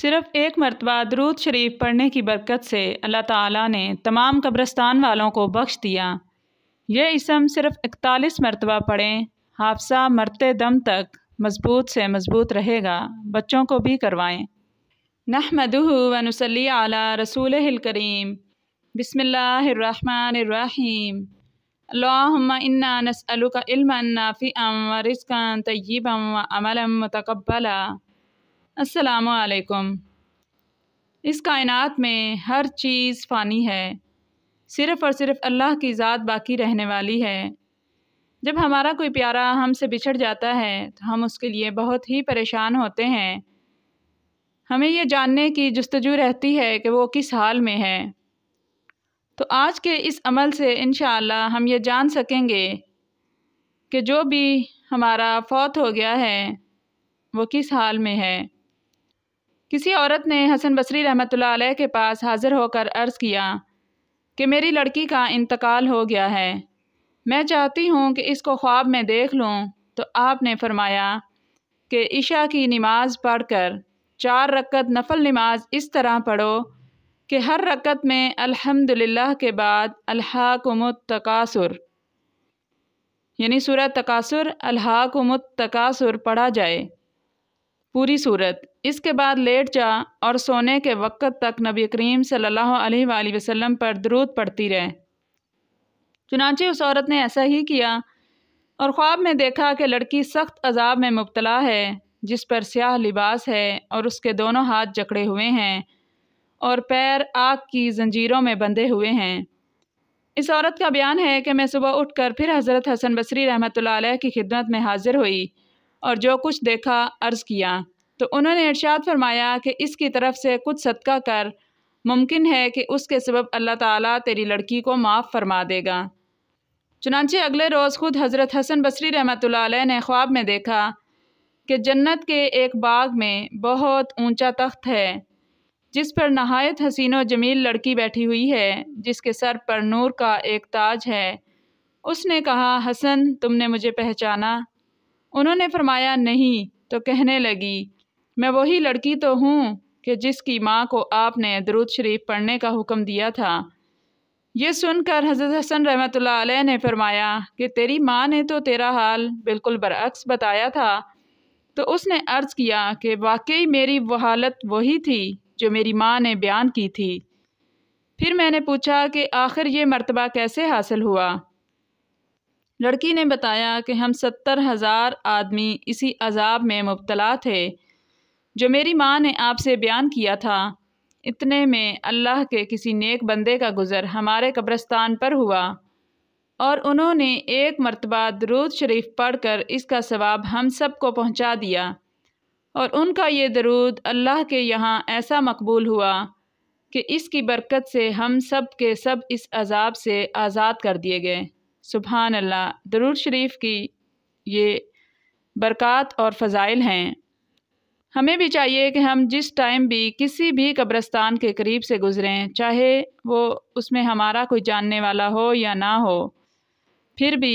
सिर्फ एक मरतबा दरूद शरीफ पढ़ने की बरकत से अल्लाह ताला ने तमाम कब्रस्तान वालों को बख्श दिया यह इसम सिर्फ इकतालीस मरतबा पढ़ें हाफसा मरते दम तक मज़बूत से मज़बूत रहेगा बच्चों को भी करवाएं नहमदू वनसली आला रसूल करीम बिसमीम अल्लाहुम्मा इन्ना नसअलुका इल्मन नाफ़िअम व रिज़्क़न तय्यिबन व अमलन मुतक़ब्बला असलकम इस कायनात में हर चीज़ फ़ानी है सिर्फ़ और सिर्फ अल्लाह की ज़ात बाकी रहने वाली है जब हमारा कोई प्यारा हमसे बिछड़ जाता है तो हम उसके लिए बहुत ही परेशान होते हैं हमें यह जानने की जस्तजू रहती है कि वो किस हाल में है तो आज के इस अमल से इन हम ये जान सकेंगे कि जो भी हमारा फौत हो गया है वो किस हाल में है किसी औरत ने हसन बसरी रहमत के पास हाज़िर होकर अर्ज़ किया कि मेरी लड़की का इंतकाल हो गया है मैं चाहती हूँ कि इसको ख्वाब में देख लूँ तो आपने फरमाया कि ईशा की नमाज पढ़कर चार रकत नफल नमाज इस तरह पढ़ो कि हर रकत में अल्हम्दुलिल्लाह के बाद तकासुर यानी सूरत तकासुर तकासुर पढ़ा जाए पूरी सूरत इसके बाद लेट जा और सोने के वक़्त तक नबी करीम सल्लल्लाहु अलैहि वसल्लम पर दरूद पड़ती रहे चुनाचे उस औरत ने ऐसा ही किया और ख्वाब में देखा कि लड़की सख्त अजाब में मुबतला है जिस पर स्याह लिबास है और उसके दोनों हाथ जकड़े हुए हैं और पैर आग की जंजीरों में बंधे हुए हैं इस औरत का बयान है कि मैं सुबह उठकर फिर हज़रत हसन बसरी रहमत की खिदमत में हाजिर हुई और जो कुछ देखा अर्ज़ किया तो उन्होंने इर्शाद फरमाया कि इसकी तरफ से कुछ सदका कर मुमकिन है कि उसके सबब अल्लाह ताला तेरी लड़की को माफ़ फरमा देगा चुनाचे अगले रोज़ खुद हज़रत हसन बसरी रहमत ने ख्वाब में देखा कि जन्नत के एक बाग में बहुत ऊंचा तख्त है जिस पर नहायत हसीन व जमील लड़की बैठी हुई है जिसके सर पर नूर का एक ताज है उसने कहा हसन तुमने मुझे पहचाना उन्होंने फरमाया नहीं तो कहने लगी मैं वही लड़की तो हूँ कि जिसकी माँ को आपने दरुद शरीफ पढ़ने का हुक्म दिया था यह सुनकर हज़रत हसन रहमत ने फरमाया कि तेरी माँ ने तो तेरा हाल बिल्कुल बरअक्स बताया था तो उसने अर्ज़ किया कि वाकई मेरी वो हालत वही थी जो मेरी माँ ने बयान की थी फिर मैंने पूछा कि आखिर ये मर्तबा कैसे हासिल हुआ लड़की ने बताया कि हम सत्तर हज़ार आदमी इसी अजाब में मुबतला थे जो मेरी माँ ने आपसे बयान किया था इतने में अल्लाह के किसी नेक बंदे का गुज़र हमारे कब्रस्तान पर हुआ और उन्होंने एक मरतबा दरूद शरीफ पढ़कर इसका सवाब हम सब को पहुँचा दिया और उनका ये दरूद अल्लाह के यहाँ ऐसा मकबूल हुआ कि इसकी बरकत से हम सब के सब इस अजाब से आज़ाद कर दिए गए सुबहान अल्लाह दरूद शरीफ की ये बरक़ात और फ़ज़ाइल हैं हमें भी चाहिए कि हम जिस टाइम भी किसी भी कब्रस्तान के करीब से गुज़रें चाहे वो उसमें हमारा कोई जानने वाला हो या ना हो फिर भी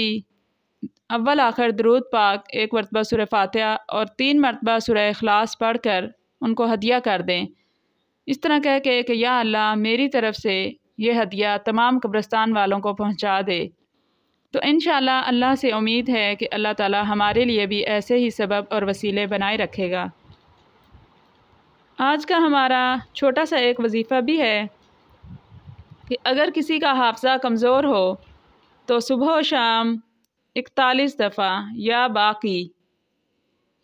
अव्वल आखिर दरूद पाक एक मरतबा सुर फातह और तीन मरतबा सुर अखलास पढ़ कर उनको हदिया कर दें इस तरह कह के कि या अल्लाह मेरी तरफ़ से ये हदिया तमाम कब्रस्तान वालों को पहुँचा दे तो इन अल्लाह से उम्मीद है कि अल्लाह ताला हमारे लिए भी ऐसे ही सबब और वसीले बनाए रखेगा आज का हमारा छोटा सा एक वजीफ़ा भी है कि अगर किसी का हाफजा कमज़ोर हो तो सुबह शाम इकतालीस दफ़ा या बाकी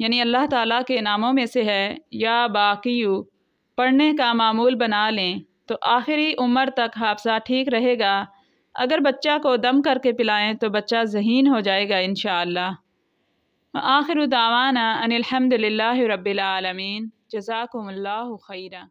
यानी अल्लाह ताला के नामों में से है या बाकी पढ़ने का मामूल बना लें तो आखिरी उम्र तक हाफजा ठीक रहेगा अगर बच्चा को दम करके पिलाएं तो बच्चा जहीन हो जाएगा इन आखिर दावाना अनिलहमदिल्ला रबालमीन जजाकम्ला खैरा